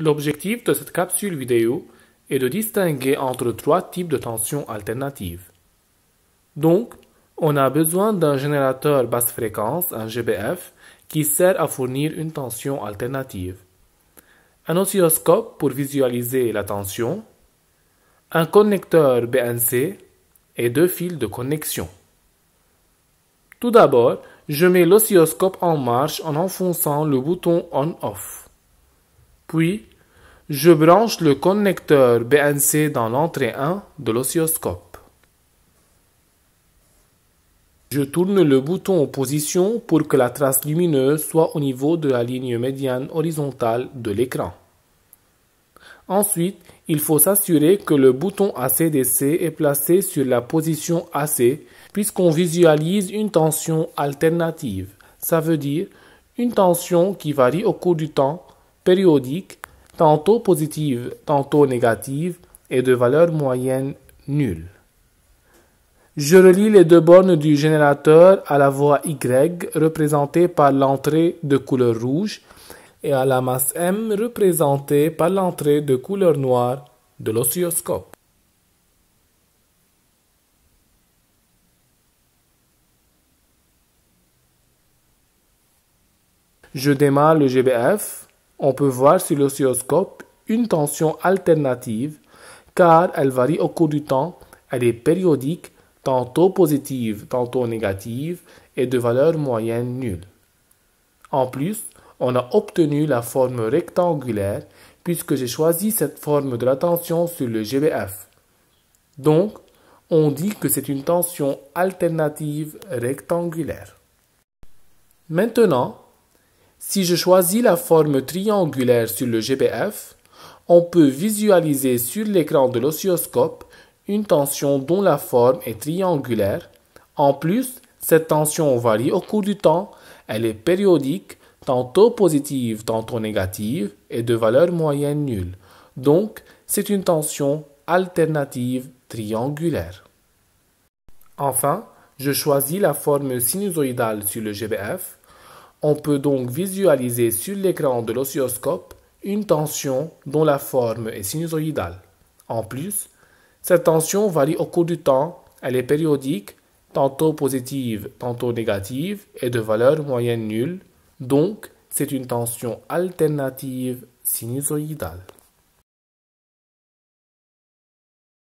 L'objectif de cette capsule vidéo est de distinguer entre trois types de tensions alternatives. Donc, on a besoin d'un générateur basse fréquence, un GBF, qui sert à fournir une tension alternative. Un oscilloscope pour visualiser la tension, un connecteur BNC et deux fils de connexion. Tout d'abord, je mets l'oscilloscope en marche en enfonçant le bouton On-Off. Puis, je branche le connecteur BNC dans l'entrée 1 de l'oscilloscope. Je tourne le bouton en position pour que la trace lumineuse soit au niveau de la ligne médiane horizontale de l'écran. Ensuite, il faut s'assurer que le bouton ACDC est placé sur la position AC puisqu'on visualise une tension alternative. Ça veut dire une tension qui varie au cours du temps, périodique, tantôt positive, tantôt négative et de valeur moyenne nulle. Je relie les deux bornes du générateur à la voie Y représentée par l'entrée de couleur rouge et à la masse M représentée par l'entrée de couleur noire de l'oscilloscope. Je démarre le GBF on peut voir sur l'oscilloscope une tension alternative car elle varie au cours du temps, elle est périodique, tantôt positive, tantôt négative et de valeur moyenne nulle. En plus, on a obtenu la forme rectangulaire puisque j'ai choisi cette forme de la tension sur le GBF. Donc, on dit que c'est une tension alternative rectangulaire. Maintenant, si je choisis la forme triangulaire sur le GBF, on peut visualiser sur l'écran de l'oscilloscope une tension dont la forme est triangulaire. En plus, cette tension varie au cours du temps, elle est périodique, tantôt positive, tantôt négative, et de valeur moyenne nulle. Donc, c'est une tension alternative triangulaire. Enfin, je choisis la forme sinusoïdale sur le GBF on peut donc visualiser sur l'écran de l'oscilloscope une tension dont la forme est sinusoïdale. En plus, cette tension varie au cours du temps, elle est périodique, tantôt positive, tantôt négative, et de valeur moyenne nulle, donc c'est une tension alternative sinusoïdale.